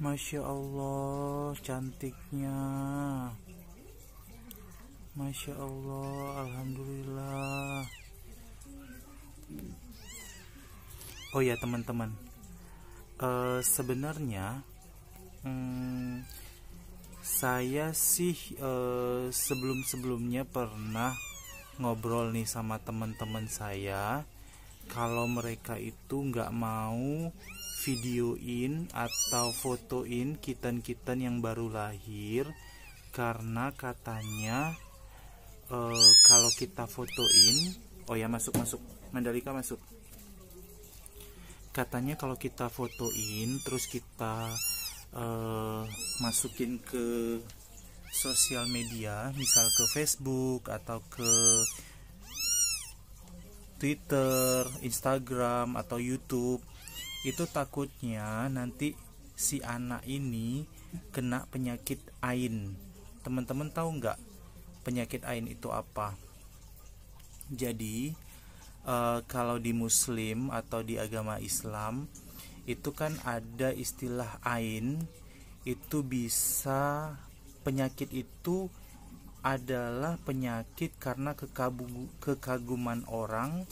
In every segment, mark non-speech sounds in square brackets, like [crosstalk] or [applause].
Masya Allah cantiknya Masya Allah Alhamdulillah Oh ya teman-teman uh, Sebenarnya hmm, Saya sih uh, Sebelum-sebelumnya pernah Ngobrol nih sama teman-teman saya Kalau mereka itu nggak mau videoin atau fotoin kitan-kitan yang baru lahir karena katanya e, kalau kita fotoin oh ya masuk masuk Mandalika masuk katanya kalau kita fotoin terus kita e, masukin ke sosial media misal ke Facebook atau ke Twitter, Instagram atau YouTube itu takutnya nanti si anak ini kena penyakit ain teman-teman tahu nggak penyakit ain itu apa jadi uh, kalau di muslim atau di agama islam itu kan ada istilah ain itu bisa penyakit itu adalah penyakit karena kekaguman orang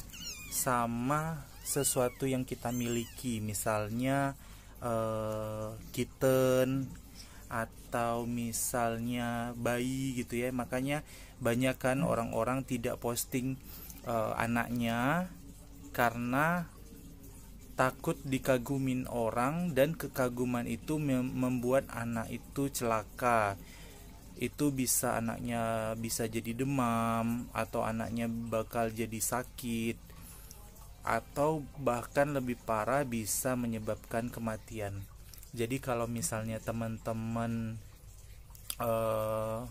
sama sesuatu yang kita miliki misalnya uh, kitten atau misalnya bayi gitu ya makanya banyak kan orang-orang tidak posting uh, anaknya karena takut dikagumin orang dan kekaguman itu membuat anak itu celaka itu bisa anaknya bisa jadi demam atau anaknya bakal jadi sakit atau bahkan lebih parah bisa menyebabkan kematian. Jadi kalau misalnya teman-teman uh,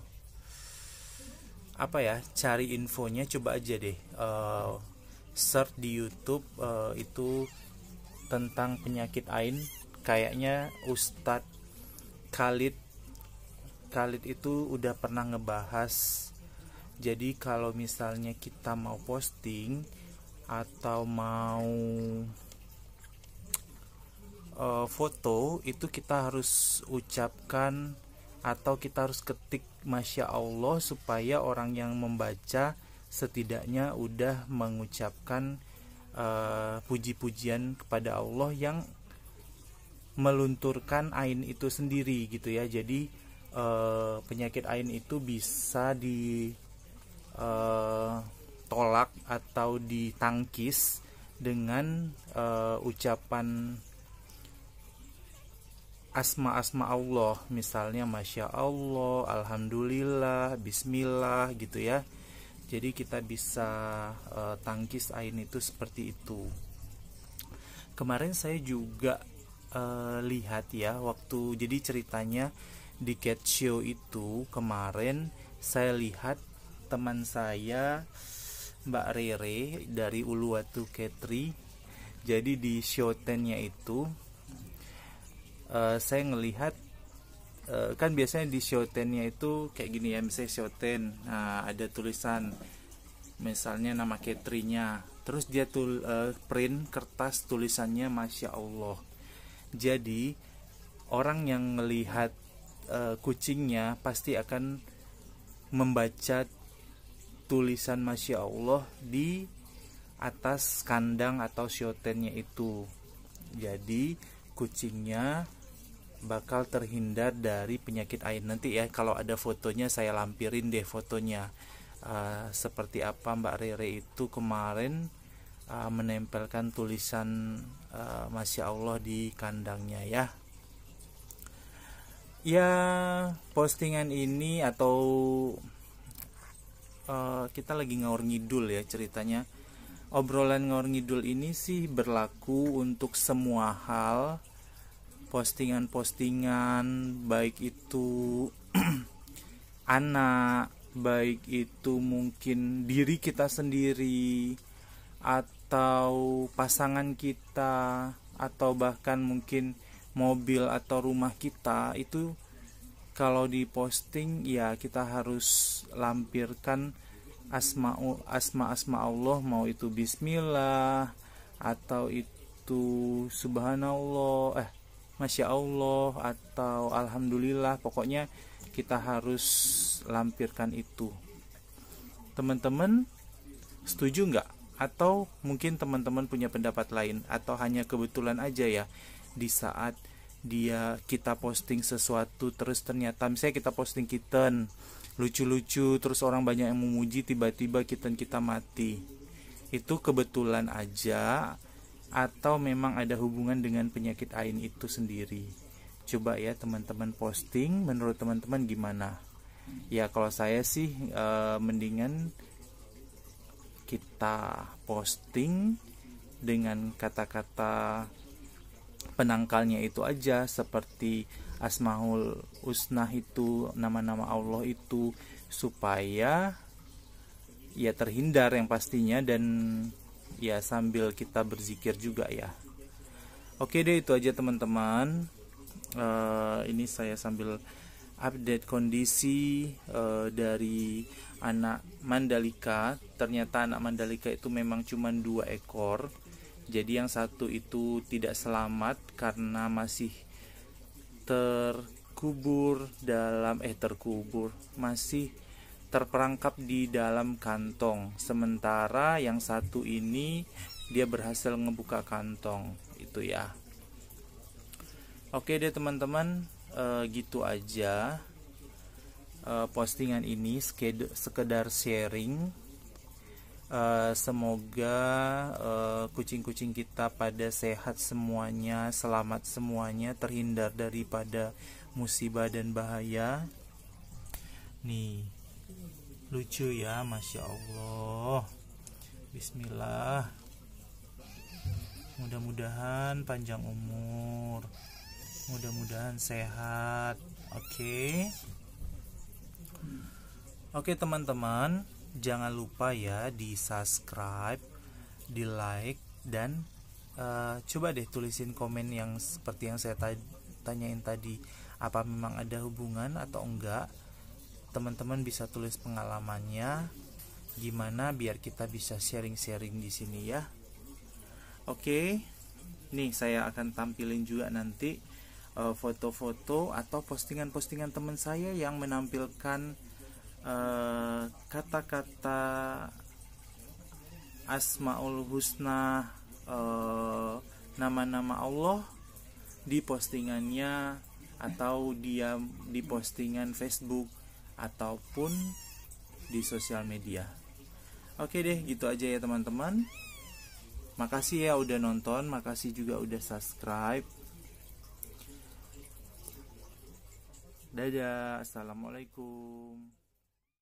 apa ya cari infonya coba aja deh uh, search di YouTube uh, itu tentang penyakit Ain kayaknya Ustadz Khalid Khalid itu udah pernah ngebahas jadi kalau misalnya kita mau posting atau mau e, foto itu kita harus ucapkan atau kita harus ketik masya Allah supaya orang yang membaca setidaknya udah mengucapkan e, puji-pujian kepada Allah yang melunturkan ain itu sendiri gitu ya jadi e, penyakit ain itu bisa di ditolak atau ditangkis dengan uh, ucapan asma-asma Allah misalnya masya Allah alhamdulillah bismillah gitu ya jadi kita bisa uh, tangkis ain itu seperti itu kemarin saya juga uh, lihat ya waktu jadi ceritanya di cat show itu kemarin saya lihat teman saya Mbak Rere dari Uluwatu Ketri. Jadi di Shotennya itu uh, saya ngelihat eh, kan biasanya di Shotennya itu kayak gini ya, misalnya Shoten nah, ada tulisan misalnya nama Ketrinya. Terus dia tul uh, print kertas tulisannya Masya Allah. Jadi orang yang melihat uh, kucingnya pasti akan membaca tulisan Masya Allah di atas kandang atau siotennya itu jadi kucingnya bakal terhindar dari penyakit air nanti ya kalau ada fotonya saya lampirin deh fotonya uh, seperti apa Mbak Rere itu kemarin uh, menempelkan tulisan uh, Masya Allah di kandangnya ya ya postingan ini atau Eh, kita lagi ngaur ngidul ya ceritanya. Obrolan ngaur ngidul ini sih berlaku untuk semua hal, postingan-postingan baik itu [clears throat] anak, baik itu mungkin diri kita sendiri atau pasangan kita atau bahkan mungkin mobil atau rumah kita itu kalau di posting ya kita harus lampirkan asma asma asma Allah mau itu Bismillah atau itu Subhanallah eh Masya Allah atau Alhamdulillah pokoknya kita harus lampirkan itu teman-teman setuju nggak atau mungkin teman-teman punya pendapat lain atau hanya kebetulan aja ya di saat dia kita posting sesuatu terus ternyata misalnya kita posting kitten lucu-lucu terus orang banyak yang memuji tiba-tiba kitten kita mati itu kebetulan aja atau memang ada hubungan dengan penyakit ain itu sendiri coba ya teman-teman posting menurut teman-teman gimana ya kalau saya sih e, mendingan kita posting dengan kata-kata penangkalnya itu aja seperti Asmaul Husna itu nama-nama Allah itu supaya ya terhindar yang pastinya dan ya sambil kita berzikir juga ya oke deh itu aja teman-teman uh, ini saya sambil update kondisi uh, dari anak Mandalika ternyata anak Mandalika itu memang cuma dua ekor jadi yang satu itu tidak selamat karena masih terkubur dalam eh terkubur masih terperangkap di dalam kantong. Sementara yang satu ini dia berhasil ngebuka kantong itu ya. Oke deh teman-teman, e, gitu aja eh, postingan ini sekedar sharing Uh, semoga eh, kucing-kucing uh, kita pada sehat semuanya, selamat semuanya, terhindar daripada musibah dan bahaya. Nih, lucu ya, masya Allah. Bismillah. Mudah-mudahan panjang umur, mudah-mudahan sehat. Oke, okay? oke okay, teman-teman jangan lupa ya di subscribe, di like dan uh, coba deh tulisin komen yang seperti yang saya ta tanyain tadi apa memang ada hubungan atau enggak. Teman-teman bisa tulis pengalamannya gimana biar kita bisa sharing-sharing di sini ya. Oke. Okay. Nih saya akan tampilin juga nanti eh, foto-foto uh, foto -foto atau postingan-postingan teman saya yang menampilkan Eh, kata-kata uh, asmaul husna nama eh, nama-nama Allah di postingannya atau dia di postingan Facebook ataupun di sosial media. Oke deh, gitu aja ya teman-teman. Makasih ya udah nonton, makasih juga udah subscribe. Dadah, assalamualaikum.